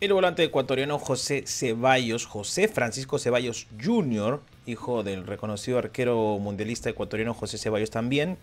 El volante ecuatoriano José Ceballos, José Francisco Ceballos Jr., hijo del reconocido arquero mundialista ecuatoriano José Ceballos también,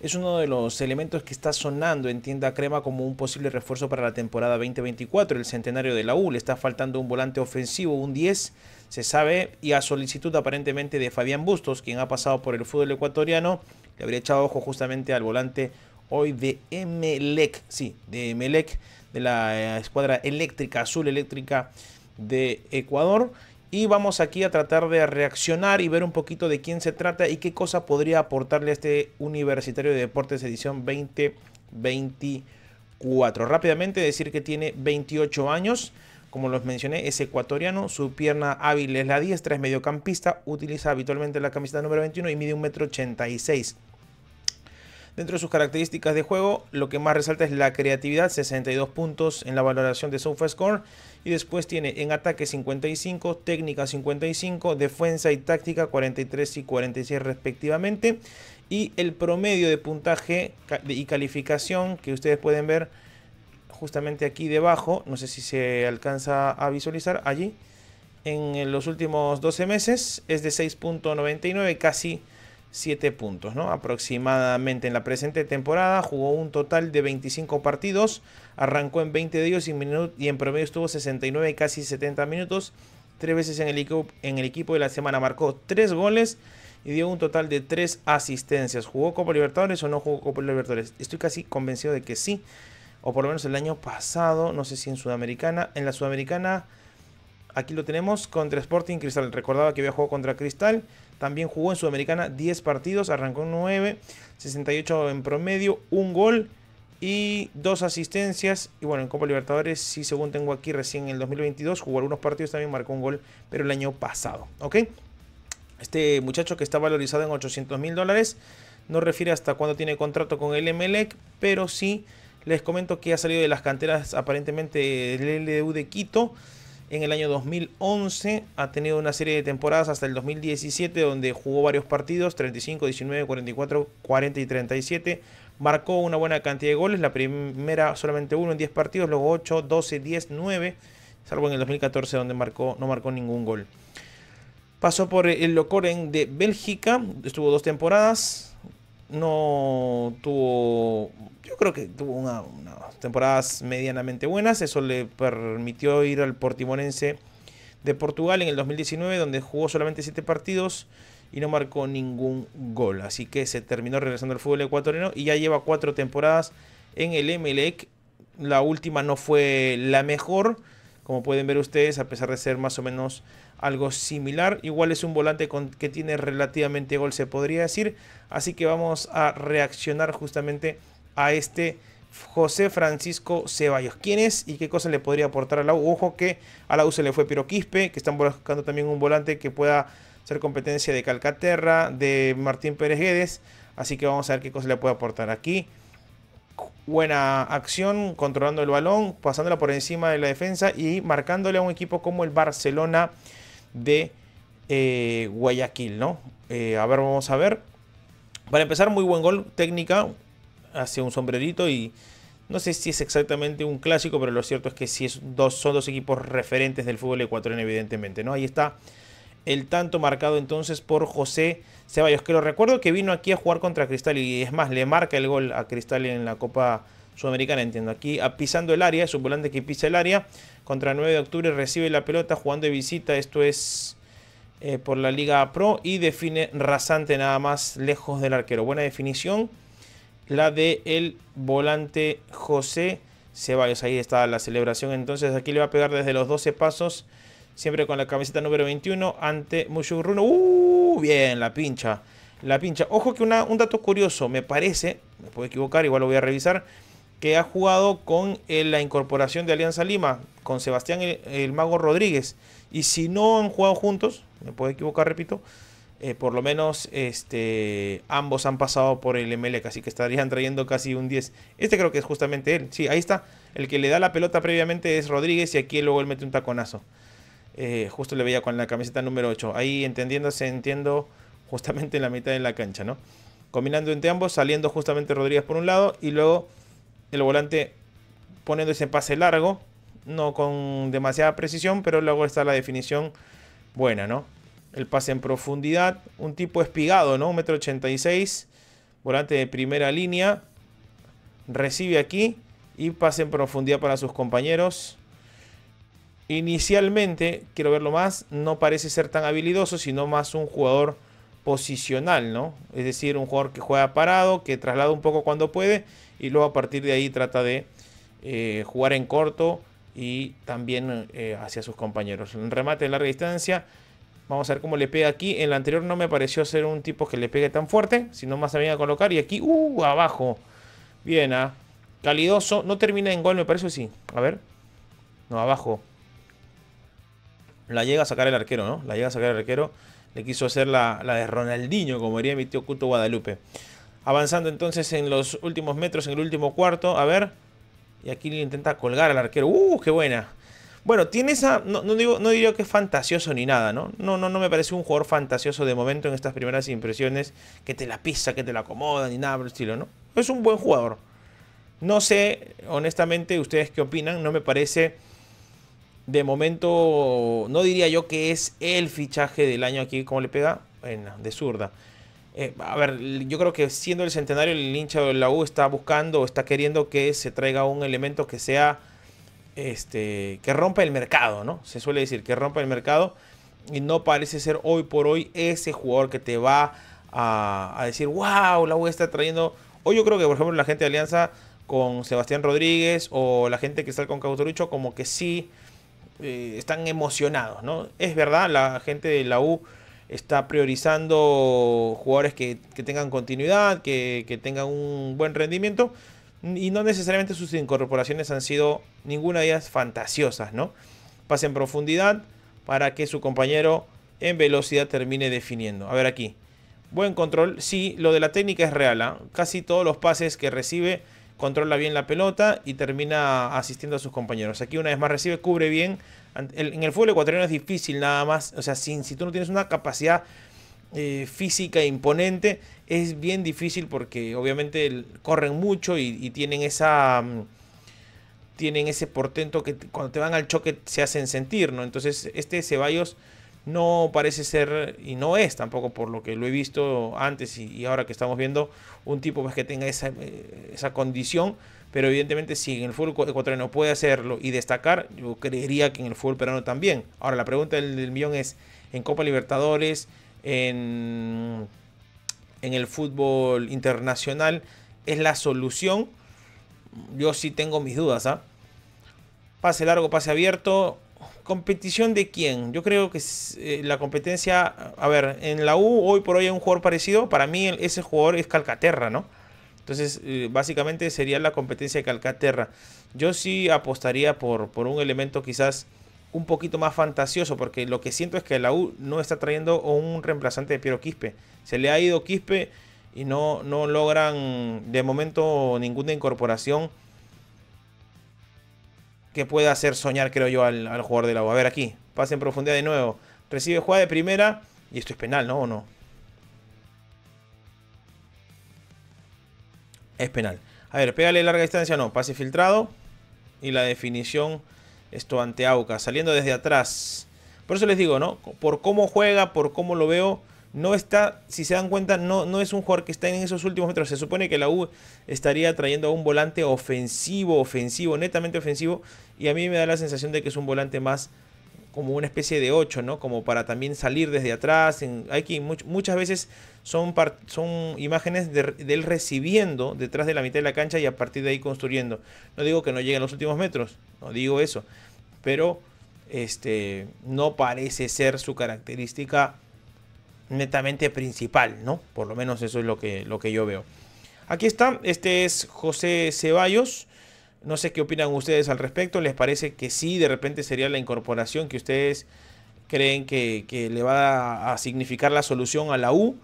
es uno de los elementos que está sonando en tienda crema como un posible refuerzo para la temporada 2024, el centenario de la U. Le está faltando un volante ofensivo, un 10, se sabe, y a solicitud aparentemente de Fabián Bustos, quien ha pasado por el fútbol ecuatoriano, le habría echado ojo justamente al volante hoy de Emelec, sí, de Emelec, de la eh, escuadra eléctrica, azul eléctrica de Ecuador. Y vamos aquí a tratar de reaccionar y ver un poquito de quién se trata y qué cosa podría aportarle a este Universitario de Deportes edición 2024. Rápidamente decir que tiene 28 años. Como los mencioné, es ecuatoriano, su pierna hábil es la diestra, es mediocampista, utiliza habitualmente la camiseta número 21 y mide 1,86 m. Dentro de sus características de juego, lo que más resalta es la creatividad, 62 puntos en la valoración de SofaScore. Y después tiene en ataque 55, técnica 55, defensa y táctica 43 y 46 respectivamente. Y el promedio de puntaje y calificación que ustedes pueden ver justamente aquí debajo, no sé si se alcanza a visualizar allí, en los últimos 12 meses es de 6.99, casi 7 puntos, ¿no? Aproximadamente en la presente temporada jugó un total de 25 partidos, arrancó en 20 de ellos y, en promedio estuvo 69 casi 70 minutos, tres veces en el, equipo, en el equipo de la semana, marcó 3 goles y dio un total de 3 asistencias. ¿Jugó Copa Libertadores o no jugó Copa Libertadores? Estoy casi convencido de que sí, o por lo menos el año pasado, no sé si en Sudamericana, en la Sudamericana... Aquí lo tenemos contra Sporting Cristal. Recordaba que había jugado contra Cristal también jugó en Sudamericana 10 partidos, arrancó 9, 68 en promedio, un gol y dos asistencias. Y bueno, en Copa Libertadores, sí, según tengo aquí, recién en el 2022 jugó algunos partidos, también marcó un gol, pero el año pasado, ¿ok? Este muchacho que está valorizado en 800 mil dólares, no refiere hasta cuándo tiene contrato con el MLEC, pero sí les comento que ha salido de las canteras aparentemente del LDU de Quito en el año 2011. Ha tenido una serie de temporadas hasta el 2017 donde jugó varios partidos, 35, 19, 44, 40 y 37. Marcó una buena cantidad de goles, la primera solamente uno en 10 partidos, luego 8, 12, 10, 9, salvo en el 2014 donde marcó, no marcó ningún gol. Pasó por el Locoren de Bélgica, estuvo dos temporadas, no tuvo, yo creo que tuvo unas temporadas medianamente buenas, eso le permitió ir al Portimonense de Portugal en el 2019, donde jugó solamente 7 partidos y no marcó ningún gol. Así que se terminó regresando al fútbol ecuatoriano y ya lleva 4 temporadas en el Emelec. La última no fue la mejor, como pueden ver ustedes, a pesar de ser más o menos algo similar, igual es un volante que tiene relativamente gol, se podría decir. Así que vamos a reaccionar justamente a este José Francisco Ceballos. ¿Quién es y qué cosa le podría aportar al la Ojo que a la U se le fue Piro Quispe, que están buscando también un volante que pueda ser competencia de Calcaterra, de Martín Pérez Guedes. Así que vamos a ver qué cosa le puede aportar aquí buena acción controlando el balón, pasándola por encima de la defensa y marcándole a un equipo como el Barcelona de eh, Guayaquil, ¿no? Eh, a ver, vamos a ver. Para empezar, muy buen gol, técnica, hacia un sombrerito y no sé si es exactamente un clásico, pero lo cierto es que sí es dos, son dos equipos referentes del fútbol ecuatoriano, evidentemente, ¿no? Ahí está el tanto marcado entonces por José Ceballos, que lo recuerdo que vino aquí a jugar contra Cristal y es más, le marca el gol a Cristal en la Copa Sudamericana, entiendo. Aquí pisando el área, es un volante que pisa el área, contra 9 de octubre recibe la pelota jugando de visita, esto es eh, por la Liga Pro y define rasante nada más lejos del arquero. Buena definición, la de el volante José Ceballos, ahí está la celebración, entonces aquí le va a pegar desde los 12 pasos siempre con la camiseta número 21 ante Mushuruno. ¡Uh! Bien, la pincha. La pincha. Ojo que una, un dato curioso, me parece, me puedo equivocar, igual lo voy a revisar, que ha jugado con eh, la incorporación de Alianza Lima, con Sebastián el, Mago Rodríguez. Y si no han jugado juntos, me puedo equivocar, repito, eh, por lo menos este, ambos han pasado por el MLK, así que estarían trayendo casi un 10. Este creo que es justamente él. Sí, ahí está. El que le da la pelota previamente es Rodríguez y aquí luego él mete un taconazo. Eh, justo le veía con la camiseta número 8. Ahí entendiéndose, entiendo justamente en la mitad de la cancha, ¿no? Combinando entre ambos, saliendo justamente Rodríguez por un lado y luego el volante poniendo ese pase largo, no con demasiada precisión, pero luego está la definición buena, ¿no? El pase en profundidad, un tipo espigado, ¿no? 1,86m, volante de primera línea, recibe aquí y pase en profundidad para sus compañeros. Inicialmente, quiero verlo más, no parece ser tan habilidoso, sino más un jugador posicional, ¿no? Es decir, un jugador que juega parado, que traslada un poco cuando puede y luego a partir de ahí trata de eh, jugar en corto y también eh, hacia sus compañeros. Un remate de larga distancia, vamos a ver cómo le pega aquí. En la anterior no me pareció ser un tipo que le pegue tan fuerte, sino más a a colocar y aquí, ¡uh! Abajo. Bien, ah, Calidoso, no termina en gol, me parece, sí. A ver. No, abajo. La llega a sacar el arquero, ¿no? La llega a sacar el arquero. Le quiso hacer la, de Ronaldinho, como diría mi tío Cuto Guadalupe. Avanzando entonces en los últimos metros, en el último cuarto. A ver. Y aquí le intenta colgar al arquero. ¡Uh, qué buena! Bueno, tiene esa. No, digo, no diría que es fantasioso ni nada, ¿no? No, no, no me parece un jugador fantasioso de momento en estas primeras impresiones. Que te la pisa, que te la acomoda, ni nada por el estilo, ¿no? Es un buen jugador. No sé, honestamente, ustedes qué opinan. No me parece de momento no diría yo que es el fichaje del año aquí, como le pega, bueno, de zurda. Eh, a ver, yo creo que siendo el centenario, el hincha de la U está buscando, está queriendo que se traiga un elemento que sea, este, que rompa el mercado, ¿no? Se suele decir que rompa el mercado y no parece ser hoy por hoy ese jugador que te va a, a decir, wow, la U está trayendo. Hoy yo creo que, por ejemplo, la gente de Alianza con Sebastián Rodríguez o la gente que está con Cautorucho, como que sí eh, están emocionados, ¿no? Es verdad, la gente de la U está priorizando jugadores que, tengan continuidad, que, tengan un buen rendimiento. Y no necesariamente sus incorporaciones han sido ninguna de ellas fantasiosas, ¿no? Pase en profundidad para que su compañero en velocidad termine definiendo. A ver aquí. Buen control. Sí, lo de la técnica es real. ¿ah? Casi todos los pases que recibe controla bien la pelota y termina asistiendo a sus compañeros. Aquí una vez más recibe, cubre bien. En el fútbol ecuatoriano es difícil nada más, o sea, si, tú no tienes una capacidad eh, física imponente, es bien difícil porque obviamente corren mucho y, y tienen esa... Mm, tienen ese portento que cuando te van al choque se hacen sentir, ¿no? Entonces este Ceballos no parece ser, y no es tampoco por lo que lo he visto antes y, ahora que estamos viendo, un tipo pues, que tenga eh, esa, condición. Pero evidentemente si en el fútbol ecuatoriano puede hacerlo y destacar, yo creería que en el fútbol peruano también. Ahora la pregunta del, millón es, en Copa Libertadores, en, en el fútbol internacional, ¿es la solución? Yo sí tengo mis dudas. ¿ah? Pase largo, pase abierto, ¿Competición de quién? Yo creo que eh, la competencia, a ver, en la U hoy por hoy hay un jugador parecido, para mí ese jugador es Calcaterra, ¿no? Entonces, eh, básicamente sería la competencia de Calcaterra. Yo sí apostaría por, por un elemento quizás un poquito más fantasioso, porque lo que siento es que la U no está trayendo un reemplazante de Piero Quispe. Se le ha ido Quispe y no, no logran de momento ninguna incorporación que puede hacer soñar, creo yo, al, jugador de la U. A ver aquí, pase en profundidad de nuevo. Recibe juega de primera. Y esto es penal, ¿no? ¿O no? Es penal. A ver, pégale larga distancia, no. Pase filtrado. Y la definición, esto ante Auca, saliendo desde atrás. Por eso les digo, ¿no? Por cómo juega, por cómo lo veo, no está, si se dan cuenta, no, no es un jugador que está en esos últimos metros. Se supone que la U estaría trayendo a un volante ofensivo, ofensivo, netamente ofensivo. Y a mí me da la sensación de que es un volante más como una especie de 8, ¿no? Como para también salir desde atrás. hay que, muchas veces son, son imágenes de, él recibiendo detrás de la mitad de la cancha y a partir de ahí construyendo. No digo que no llegue a los últimos metros, no digo eso. Pero este, no parece ser su característica netamente principal, ¿no? Por lo menos eso es lo que, lo que yo veo. Aquí está, este es José Ceballos. No sé qué opinan ustedes al respecto. ¿Les parece que sí, de repente sería la incorporación que ustedes creen que, le va a significar la solución a la U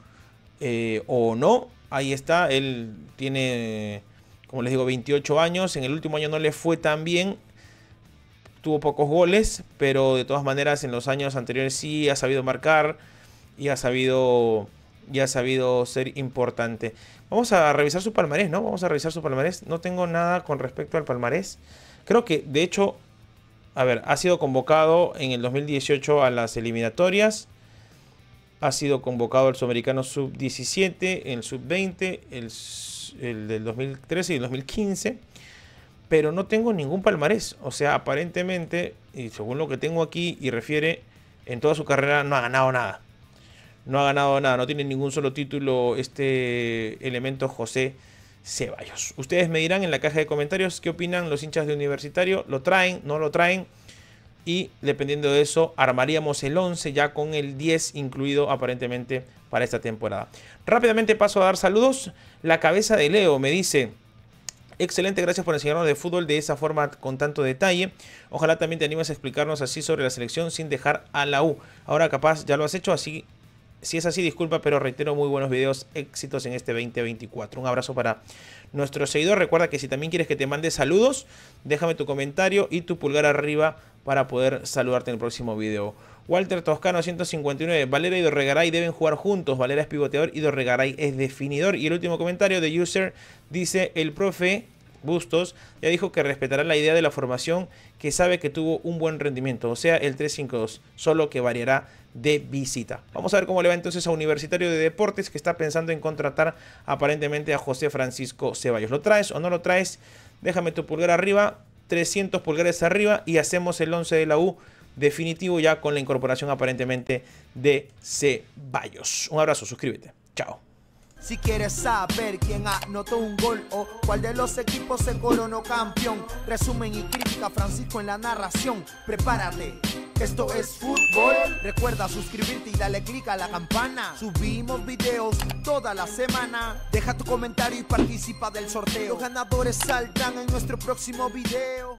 eh, o no? Ahí está, él tiene, como les digo, 28 años. En el último año no le fue tan bien. Tuvo pocos goles, pero de todas maneras en los años anteriores sí ha sabido marcar y ha sabido y ha sabido ser importante. Vamos a revisar su palmarés, ¿no? Vamos a revisar su palmarés. No tengo nada con respecto al palmarés. Creo que, de hecho, a ver, ha sido convocado en el 2018 a las eliminatorias. Ha sido convocado al Sudamericano Sub-17, el Sub-20, el, el, del 2013 y el 2015. Pero no tengo ningún palmarés. O sea, aparentemente, y según lo que tengo aquí y refiere, en toda su carrera no ha ganado nada. No ha ganado nada, no tiene ningún solo título este elemento José Ceballos. Ustedes me dirán en la caja de comentarios qué opinan los hinchas de Universitario. ¿Lo traen? ¿No lo traen? Y dependiendo de eso, armaríamos el 11 ya con el 10 incluido aparentemente para esta temporada. Rápidamente paso a dar saludos. La cabeza de Leo me dice... Excelente, gracias por enseñarnos de fútbol de esa forma con tanto detalle. Ojalá también te animes a explicarnos así sobre la selección sin dejar a la U. Ahora capaz ya lo has hecho, así si es así, disculpa, pero reitero muy buenos videos, éxitos en este 2024. Un abrazo para nuestro seguidor. Recuerda que si también quieres que te mande saludos, déjame tu comentario y tu pulgar arriba para poder saludarte en el próximo video. Walter Toscano 159. Valera y Dorregaray deben jugar juntos. Valera es pivoteador y Dorregaray es definidor. Y el último comentario de user dice: El profe Bustos ya dijo que respetará la idea de la formación que sabe que tuvo un buen rendimiento, o sea, el 3-5-2, solo que variará de visita. Vamos a ver cómo le va entonces a Universitario de Deportes que está pensando en contratar aparentemente a José Francisco Ceballos. ¿Lo traes o no lo traes? Déjame tu pulgar arriba, 300 pulgares arriba y hacemos el 11 de la U definitivo ya con la incorporación aparentemente de Ceballos. Un abrazo, suscríbete. Chao. Si quieres saber quién anotó un gol o cuál de los equipos se coronó campeón, resumen y crítica Francisco en la narración. Prepárate, esto es fútbol. Recuerda suscribirte y dale click a la campana. Subimos videos toda la semana. Deja tu comentario y participa del sorteo. Los ganadores saltan en nuestro próximo video.